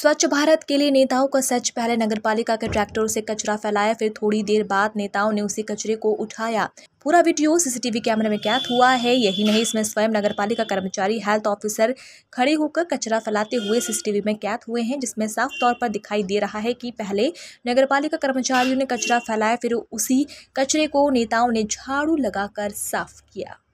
स्वच्छ भारत के लिए नेताओं का सच पहले नगरपालिका के ट्रैक्टर से कचरा फैलाया फिर थोड़ी देर बाद नेताओं ने उसी कचरे को उठाया पूरा वीडियो सीसीटीवी कैमरे में कैद हुआ है यही नहीं इसमें स्वयं नगरपालिका कर्मचारी हेल्थ ऑफिसर खड़े होकर कचरा फैलाते हुए सीसीटीवी में कैद हुए हैं जिसमें साफ तौर पर दिखाई दे रहा है कि पहले नगरपालिका कर्मचारियों ने कचरा फैलाया फिर उसी कचरे को नेताओं ने झाड़ू लगाकर साफ किया